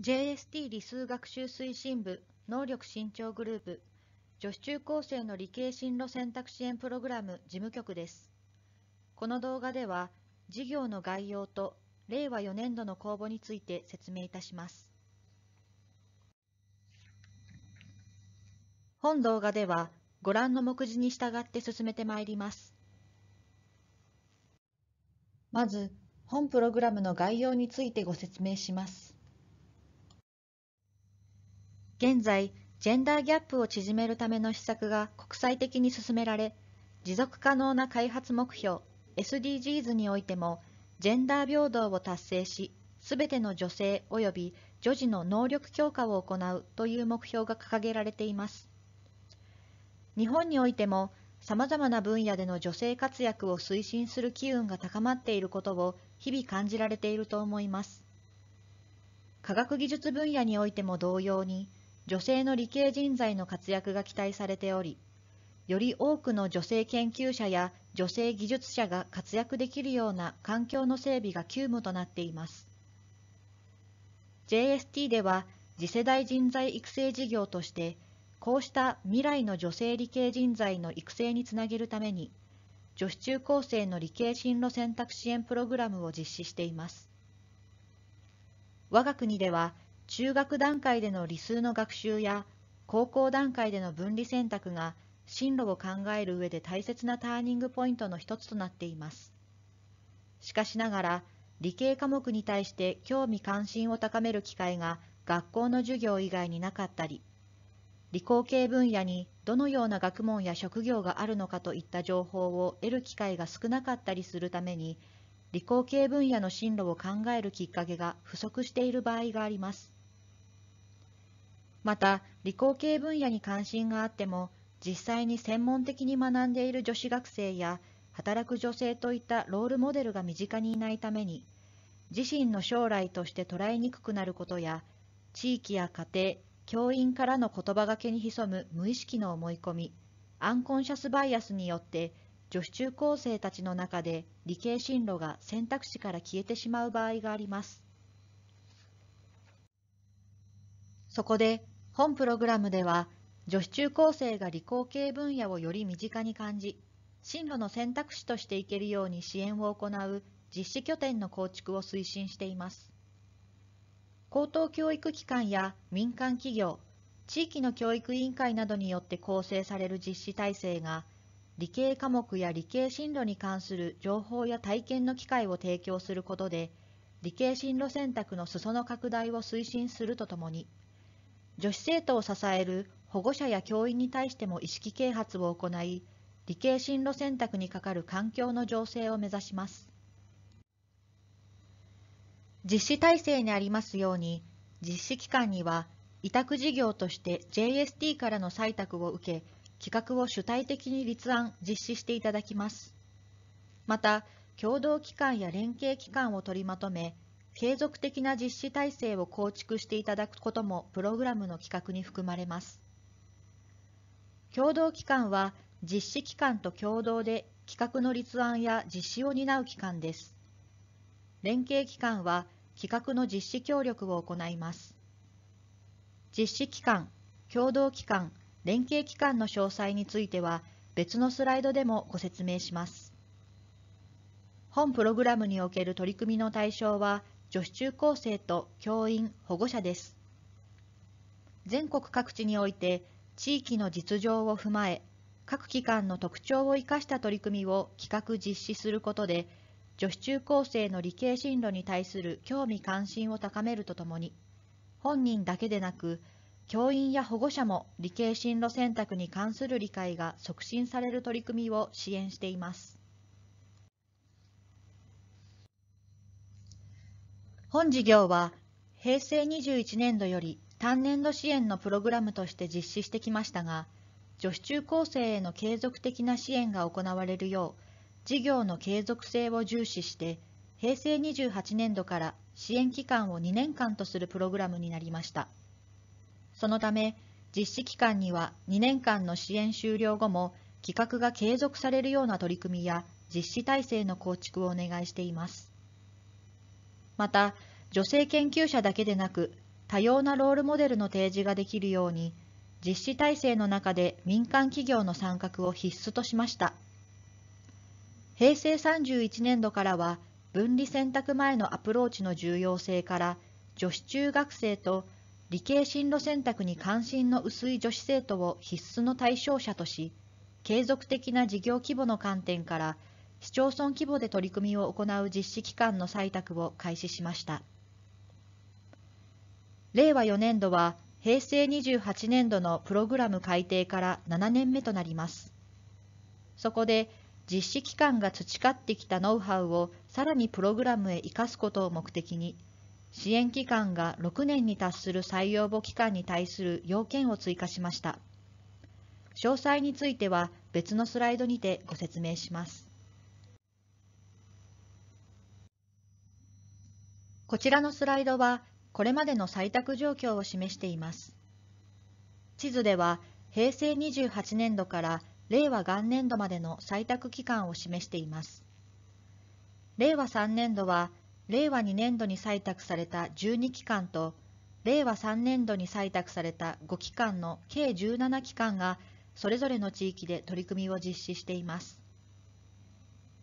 JST 理数学習推進部能力伸長グループ女子中高生の理系進路選択支援プログラム事務局ですこの動画では事業の概要と令和4年度の公募について説明いたします本動画ではご覧の目次に従って進めてまいりますまず本プログラムの概要についてご説明します現在、ジェンダーギャップを縮めるための施策が国際的に進められ、持続可能な開発目標 SDGs においても、ジェンダー平等を達成し、すべての女性及び女児の能力強化を行うという目標が掲げられています。日本においても、さまざまな分野での女性活躍を推進する機運が高まっていることを日々感じられていると思います。科学技術分野においても同様に、女性の理系人材の活躍が期待されており、より多くの女性研究者や女性技術者が活躍できるような環境の整備が急務となっています。JST では次世代人材育成事業として、こうした未来の女性理系人材の育成につなげるために、女子中高生の理系進路選択支援プログラムを実施しています。我が国では、中学段階での理数の学習や高校段階での分離選択が進路を考える上で大切なターニングポイントの一つとなっています。しかしながら、理系科目に対して興味関心を高める機会が学校の授業以外になかったり、理工系分野にどのような学問や職業があるのかといった情報を得る機会が少なかったりするために、理工系分野の進路を考えるきっかけが不足している場合があります。また理工系分野に関心があっても実際に専門的に学んでいる女子学生や働く女性といったロールモデルが身近にいないために自身の将来として捉えにくくなることや地域や家庭教員からの言葉がけに潜む無意識の思い込みアンコンシャスバイアスによって女子中高生たちの中で理系進路が選択肢から消えてしまう場合があります。そこで本プログラムでは女子中高生が理工系分野をより身近に感じ進路の選択肢としていけるように支援を行う実施拠点の構築を推進しています高等教育機関や民間企業地域の教育委員会などによって構成される実施体制が理系科目や理系進路に関する情報や体験の機会を提供することで理系進路選択の裾野拡大を推進するとともに女子生徒を支える保護者や教員に対しても意識啓発を行い、理系進路選択にかかる環境の醸成を目指します。実施体制にありますように、実施機関には委託事業として JST からの採択を受け、企画を主体的に立案・実施していただきます。また、共同機関や連携機関を取りまとめ、継続的な実施体制を構築していただくこともプログラムの企画に含まれます。共同機関は実施機関と共同で企画の立案や実施を担う機関です。連携機関は企画の実施協力を行います。実施機関、共同機関、連携機関の詳細については別のスライドでもご説明します。本プログラムにおける取り組みの対象は女子中高生と教員・保護者です。全国各地において地域の実情を踏まえ、各機関の特徴を生かした取り組みを企画実施することで、女子中高生の理系進路に対する興味関心を高めるとともに、本人だけでなく、教員や保護者も理系進路選択に関する理解が促進される取り組みを支援しています。本事業は平成21年度より単年度支援のプログラムとして実施してきましたが女子中高生への継続的な支援が行われるよう事業の継続性を重視して平成28年度から支援期間を2年間とするプログラムになりましたそのため実施期間には2年間の支援終了後も企画が継続されるような取り組みや実施体制の構築をお願いしていますまた、女性研究者だけでなく、多様なロールモデルの提示ができるように、実施体制の中で民間企業の参画を必須としました。平成31年度からは、分離選択前のアプローチの重要性から、女子中学生と理系進路選択に関心の薄い女子生徒を必須の対象者とし、継続的な事業規模の観点から、市町村規模で取り組みを行う実施機関の採択を開始しました。令和4年度は平成28年度のプログラム改定から7年目となります。そこで実施機関が培ってきたノウハウをさらにプログラムへ生かすことを目的に、支援機関が6年に達する採用簿期間に対する要件を追加しました。詳細については別のスライドにてご説明します。こちらのスライドは、これまでの採択状況を示しています。地図では、平成28年度から令和元年度までの採択期間を示しています。令和3年度は、令和2年度に採択された12期間と、令和3年度に採択された5期間の計17期間が、それぞれの地域で取り組みを実施しています。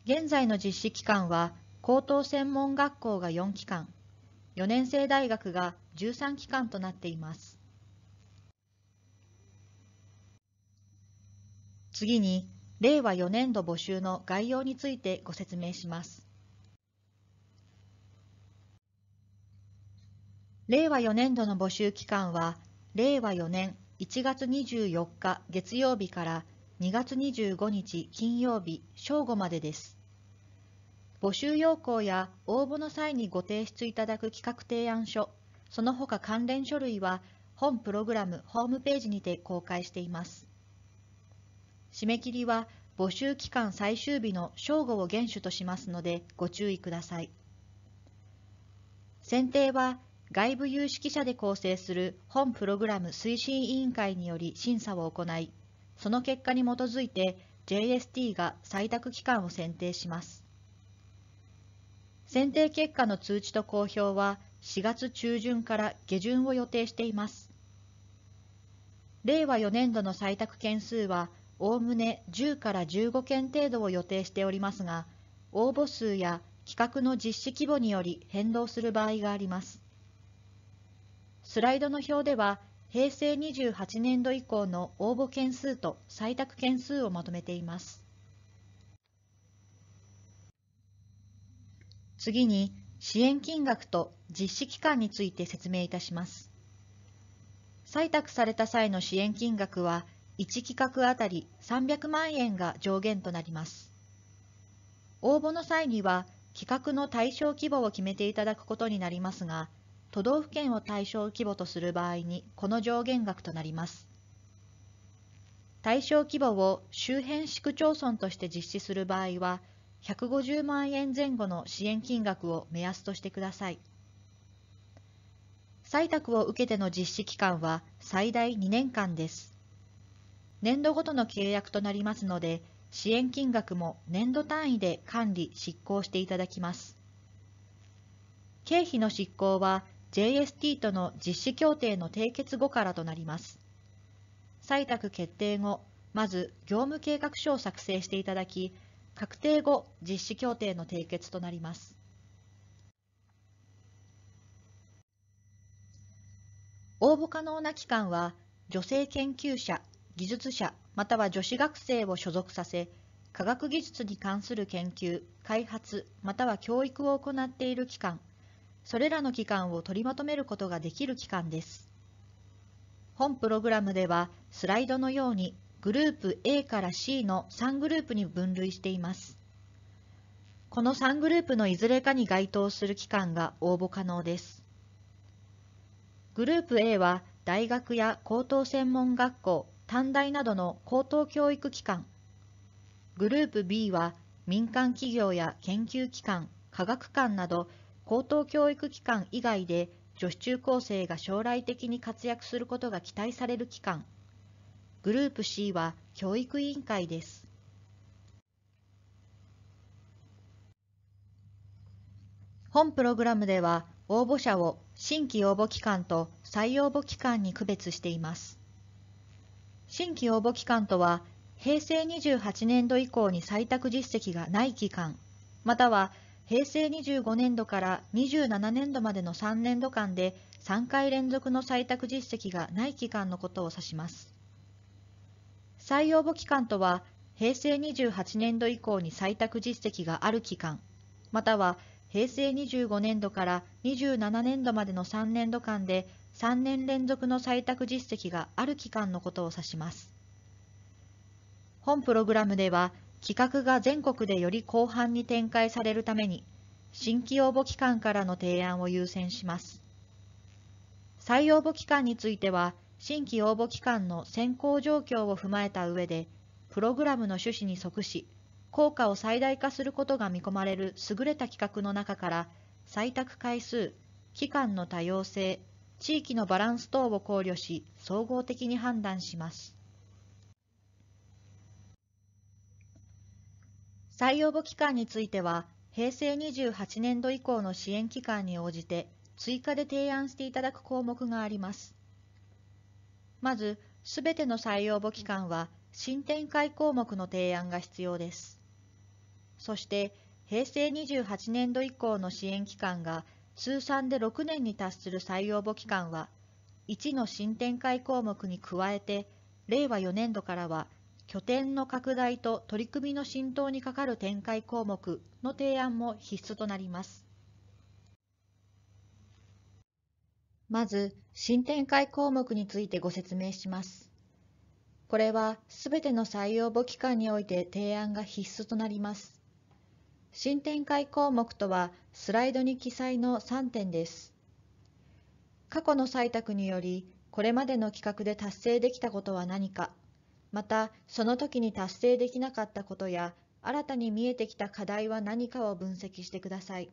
現在の実施期間は、高等専門学校が4期間、4年生大学が13期間となっています。次に、令和4年度募集の概要についてご説明します。令和4年度の募集期間は、令和4年1月24日月曜日から2月25日金曜日正午までです。募集要項や応募の際にご提出いただく企画提案書、その他関連書類は本プログラムホームページにて公開しています。締め切りは募集期間最終日の正午を厳守としますのでご注意ください。選定は外部有識者で構成する本プログラム推進委員会により審査を行い、その結果に基づいて JST が採択期間を選定します。選定結果の通知と公表は4月中旬から下旬を予定しています。令和4年度の採択件数は、おおむね10から15件程度を予定しておりますが、応募数や企画の実施規模により変動する場合があります。スライドの表では、平成28年度以降の応募件数と採択件数をまとめています。次に支援金額と実施期間について説明いたします。採択された際の支援金額は1企画あたり300万円が上限となります。応募の際には企画の対象規模を決めていただくことになりますが、都道府県を対象規模とする場合にこの上限額となります。対象規模を周辺市区町村として実施する場合は、150万円前後の支援金額を目安としてください。採択を受けての実施期間は最大2年間です。年度ごとの契約となりますので、支援金額も年度単位で管理・執行していただきます。経費の執行は JST との実施協定の締結後からとなります。採択決定後、まず業務計画書を作成していただき、確定後、実施協定の締結となります。応募可能な期間は、女性研究者、技術者、または女子学生を所属させ、科学技術に関する研究、開発、または教育を行っている機関、それらの機関を取りまとめることができる機関です。本プログラムでは、スライドのようにグループ A から C の3グループに分類しています。この3グループのいずれかに該当する機関が応募可能です。グループ A は大学や高等専門学校、短大などの高等教育機関。グループ B は民間企業や研究機関、科学館など高等教育機関以外で女子中高生が将来的に活躍することが期待される機関。グループ C は教育委員会です。本プログラムでは応募者を新規応募期間と再応募期間に区別しています。新規応募期間とは平成28年度以降に採択実績がない期間または平成25年度から27年度までの3年度間で3回連続の採択実績がない期間のことを指します。採用簿期間とは、平成28年度以降に採択実績がある期間、または平成25年度から27年度までの3年度間で3年連続の採択実績がある期間のことを指します。本プログラムでは、企画が全国でより広範に展開されるために、新規応募期間からの提案を優先します。採用簿期間については、新規応募期間の選考状況を踏まえた上で、プログラムの趣旨に即し、効果を最大化することが見込まれる優れた企画の中から、採択回数、期間の多様性、地域のバランス等を考慮し、総合的に判断します。採用募期間については、平成28年度以降の支援期間に応じて、追加で提案していただく項目があります。まず、すべての採用簿期間は新展開項目の提案が必要です。そして、平成28年度以降の支援期間が通算で6年に達する採用簿期間は、1の新展開項目に加えて、令和4年度からは、拠点の拡大と取り組みの浸透にかかる展開項目の提案も必須となります。まず、新展開項目についてご説明します。これは、すべての採用簿期間において提案が必須となります。新展開項目とは、スライドに記載の3点です。過去の採択により、これまでの企画で達成できたことは何か、また、その時に達成できなかったことや、新たに見えてきた課題は何かを分析してください。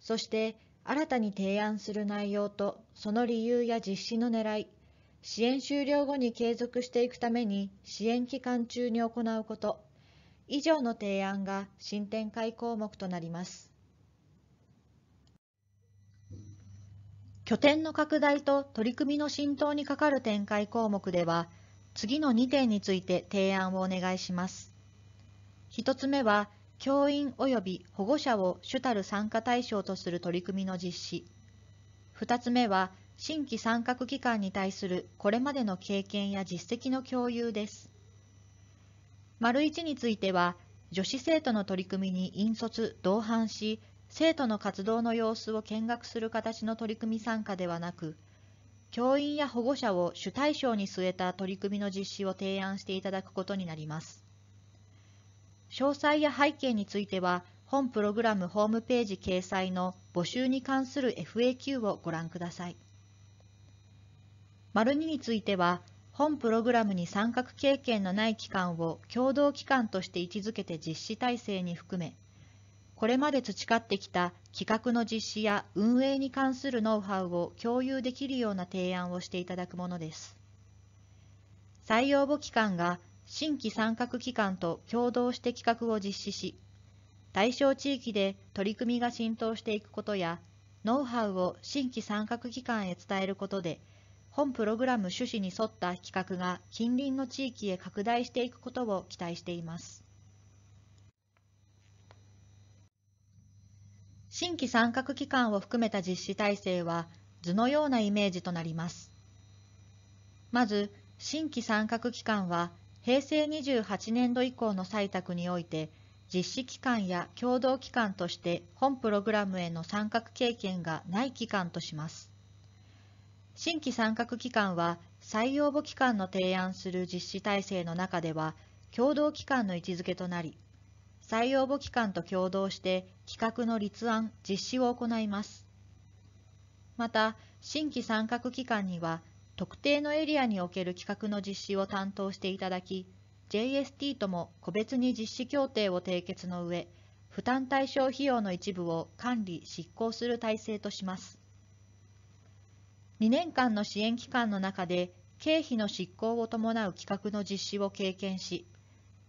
そして、新たに提案する内容とその理由や実施の狙い、支援終了後に継続していくために支援期間中に行うこと、以上の提案が新展開項目となります。拠点の拡大と取り組みの浸透にかかる展開項目では、次の2点について提案をお願いします。1つ目は、教員及び保護者を主たる参加対象とする取り組みの実施。2つ目は、新規参画機関に対するこれまでの経験や実績の共有です。丸1については、女子生徒の取り組みに引率、同伴し、生徒の活動の様子を見学する形の取り組み参加ではなく、教員や保護者を主対象に据えた取り組みの実施を提案していただくことになります。詳細や背景については、本プログラムホームページ掲載の募集に関する FAQ をご覧ください。丸2については、本プログラムに参画経験のない機関を共同機関として位置づけて実施体制に含め、これまで培ってきた企画の実施や運営に関するノウハウを共有できるような提案をしていただくものです。採用簿機関が新規参画機関と共同して企画を実施し、対象地域で取り組みが浸透していくことや、ノウハウを新規参画機関へ伝えることで、本プログラム趣旨に沿った企画が近隣の地域へ拡大していくことを期待しています。新規参画機関を含めた実施体制は図のようなイメージとなります。まず、新規参画機関は平成28年度以降の採択において、実施機関や共同機関として本プログラムへの参画経験がない機関とします。新規参画機関は採用簿機関の提案する実施体制の中では共同機関の位置づけとなり、採用簿機関と共同して企画の立案・実施を行います。また、新規参画機関には特定のエリアにおける企画の実施を担当していただき、JST とも個別に実施協定を締結の上、負担対象費用の一部を管理・執行する体制とします。2年間の支援期間の中で、経費の執行を伴う企画の実施を経験し、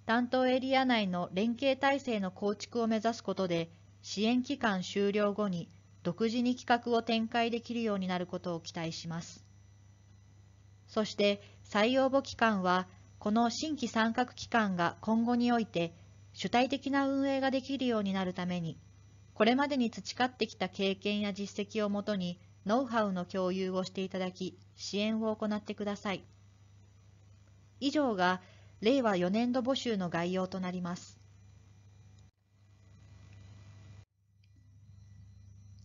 担当エリア内の連携体制の構築を目指すことで、支援期間終了後に独自に企画を展開できるようになることを期待します。そして採用簿機関は、この新規参画機関が今後において主体的な運営ができるようになるために、これまでに培ってきた経験や実績をもとに、ノウハウの共有をしていただき、支援を行ってください。以上が令和4年度募集の概要となります。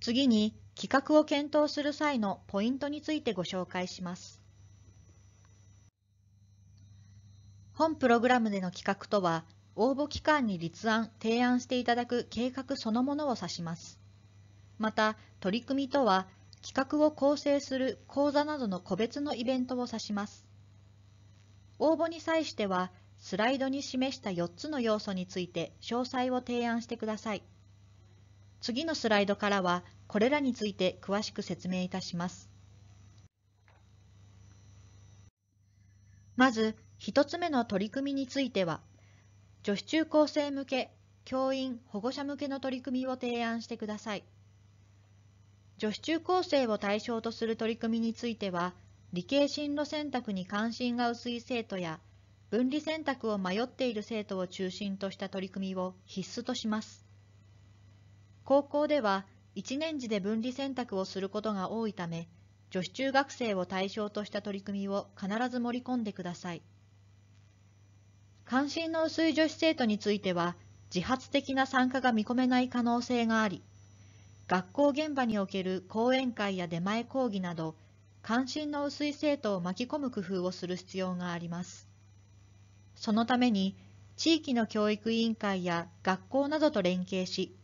次に企画を検討する際のポイントについてご紹介します。本プログラムでの企画とは、応募期間に立案・提案していただく計画そのものを指します。また、取り組みとは、企画を構成する講座などの個別のイベントを指します。応募に際しては、スライドに示した4つの要素について詳細を提案してください。次のスライドからは、これらについて詳しく説明いたします。まず、1つ目の取り組みについては、女子中高生向け、教員・保護者向けの取り組みを提案してください。女子中高生を対象とする取り組みについては、理系進路選択に関心が薄い生徒や、分離選択を迷っている生徒を中心とした取り組みを必須とします。高校では、1年次で分離選択をすることが多いため、女子中学生を対象とした取り組みを必ず盛り込んでください。関心の薄い女子生徒については、自発的な参加が見込めない可能性があり、学校現場における講演会や出前講義など、関心の薄い生徒を巻き込む工夫をする必要があります。そのために、地域の教育委員会や学校などと連携し、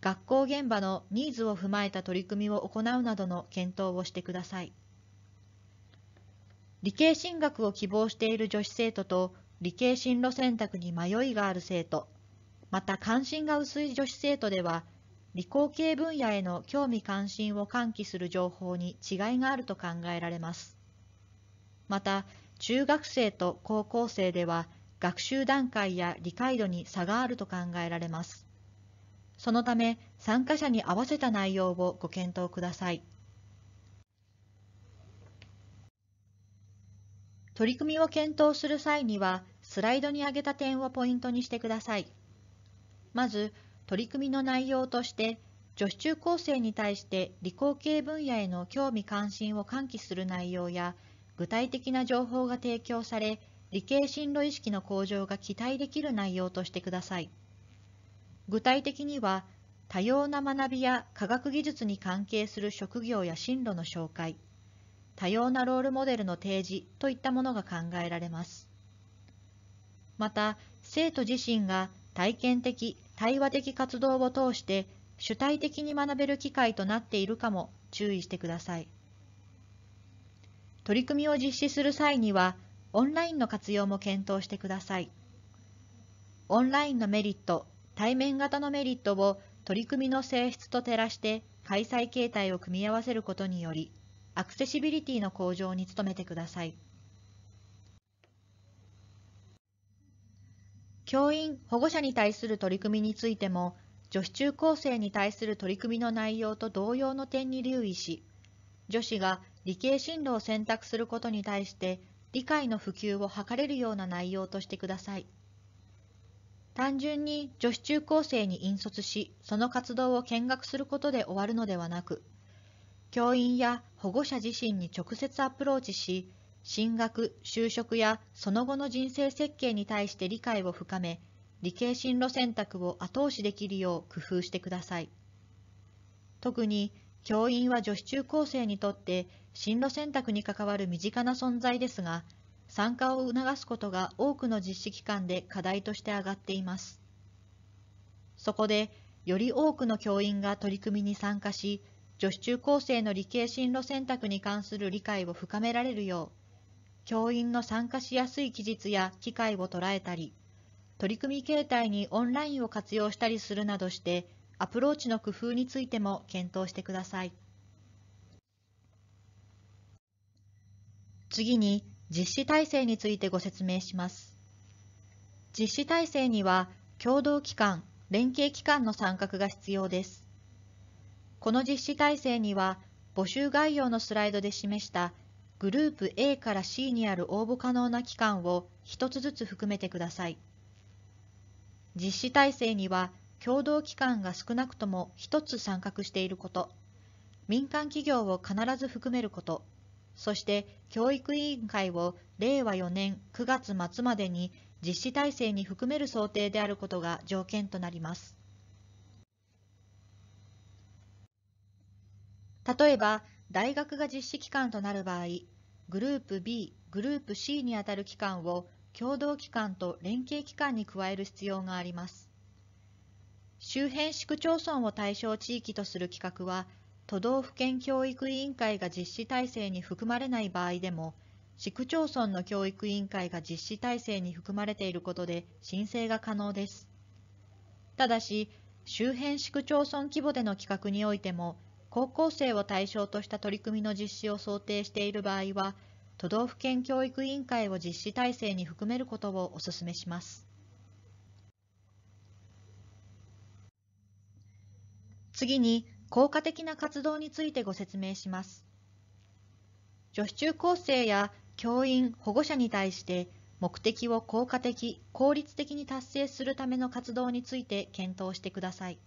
学校現場のニーズを踏まえた取り組みを行うなどの検討をしてください。理系進学を希望している女子生徒と理系進路選択に迷いがある生徒、また関心が薄い女子生徒では、理工系分野への興味関心を喚起する情報に違いがあると考えられます。また、中学生と高校生では、学習段階や理解度に差があると考えられます。そのため、参加者に合わせた内容をご検討ください。取り組みを検討する際には、スライドに挙げた点をポイントにしてください。まず、取り組みの内容として、女子中高生に対して理工系分野への興味関心を喚起する内容や、具体的な情報が提供され、理系進路意識の向上が期待できる内容としてください。具体的には、多様な学びや科学技術に関係する職業や進路の紹介、多様なロールモデルの提示といったものが考えられます。また、生徒自身が体験的・対話的活動を通して主体的に学べる機会となっているかも注意してください。取り組みを実施する際には、オンラインの活用も検討してください。オンラインのメリット、対面型のメリットを取り組みの性質と照らして開催形態を組み合わせることにより、アクセシビリティの向上に努めてください。教員・保護者に対する取り組みについても、女子中高生に対する取り組みの内容と同様の点に留意し、女子が理系進路を選択することに対して理解の普及を図れるような内容としてください。単純に女子中高生に引率し、その活動を見学することで終わるのではなく、教員や保護者自身に直接アプローチし、進学、就職やその後の人生設計に対して理解を深め、理系進路選択を後押しできるよう工夫してください。特に教員は女子中高生にとって進路選択に関わる身近な存在ですが、参加を促すことが多くの実施機関で課題として上がっています。そこで、より多くの教員が取り組みに参加し、女子中高生の理系進路選択に関する理解を深められるよう、教員の参加しやすい期日や機会を捉えたり、取り組み形態にオンラインを活用したりするなどして、アプローチの工夫についても検討してください。次に、実施体制についてご説明します。実施体制には、共同機関、連携機関の参画が必要です。この実施体制には、募集概要のスライドで示したグループ A から C にある応募可能な期間を1つずつ含めてください。実施体制には、共同機関が少なくとも1つ参画していること、民間企業を必ず含めること、そして教育委員会を令和4年9月末までに実施体制に含める想定であることが条件となります。例えば、大学が実施機関となる場合、グループ B、グループ C にあたる機関を共同機関と連携機関に加える必要があります。周辺市区町村を対象地域とする企画は、都道府県教育委員会が実施体制に含まれない場合でも、市区町村の教育委員会が実施体制に含まれていることで申請が可能です。ただし、周辺市区町村規模での企画においても、高校生を対象とした取り組みの実施を想定している場合は、都道府県教育委員会を実施体制に含めることをお勧めします。次に、効果的な活動についてご説明します。女子中高生や教員、保護者に対して、目的を効果的、効率的に達成するための活動について検討してください。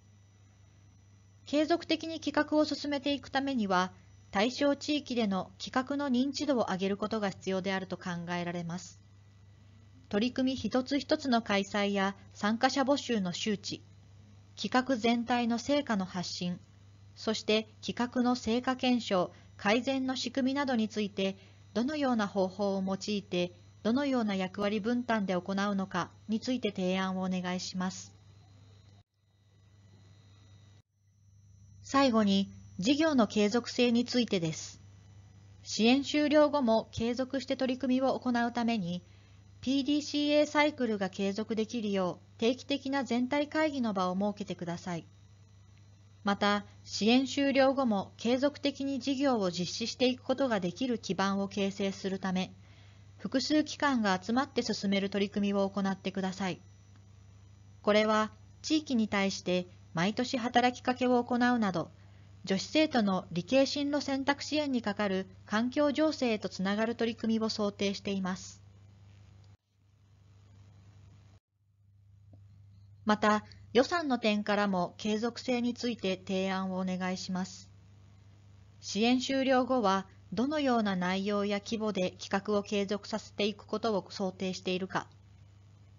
継続的に企画を進めていくためには、対象地域での企画の認知度を上げることが必要であると考えられます。取り組み一つ一つの開催や参加者募集の周知、企画全体の成果の発信、そして企画の成果検証、改善の仕組みなどについて、どのような方法を用いて、どのような役割分担で行うのかについて提案をお願いします。最後に、事業の継続性についてです。支援終了後も継続して取り組みを行うために、PDCA サイクルが継続できるよう定期的な全体会議の場を設けてください。また、支援終了後も継続的に事業を実施していくことができる基盤を形成するため、複数機関が集まって進める取り組みを行ってください。これは、地域に対して毎年働きかけを行うなど、女子生徒の理系進路選択支援にかかる環境情勢へとつながる取り組みを想定しています。また、予算の点からも継続性について提案をお願いします。支援終了後は、どのような内容や規模で企画を継続させていくことを想定しているか、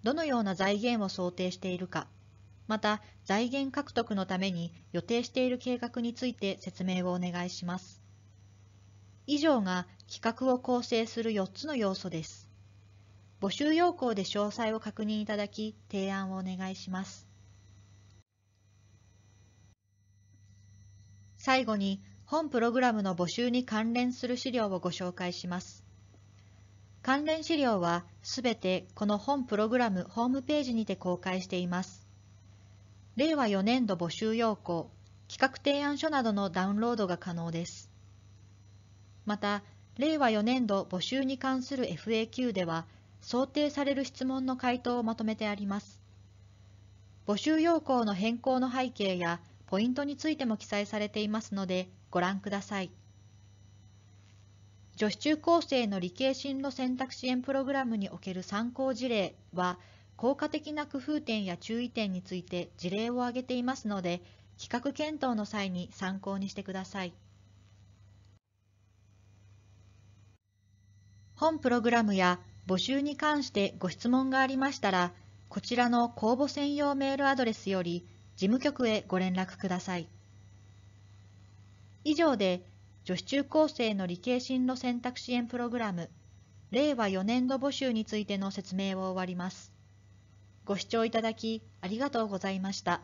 どのような財源を想定しているか、また、財源獲得のために予定している計画について説明をお願いします。以上が企画を構成する4つの要素です。募集要項で詳細を確認いただき、提案をお願いします。最後に、本プログラムの募集に関連する資料をご紹介します。関連資料はすべてこの本プログラムホームページにて公開しています。令和4年度募集要項、企画提案書などのダウンロードが可能です。また、令和4年度募集に関する FAQ では、想定される質問の回答をまとめてあります。募集要項の変更の背景やポイントについても記載されていますので、ご覧ください。女子中高生の理系進路選択支援プログラムにおける参考事例は、効果的な工夫点や注意点について事例を挙げていますので、企画検討の際に参考にしてください。本プログラムや募集に関してご質問がありましたら、こちらの公募専用メールアドレスより事務局へご連絡ください。以上で、女子中高生の理系進路選択支援プログラム、令和4年度募集についての説明を終わります。ご視聴いただきありがとうございました。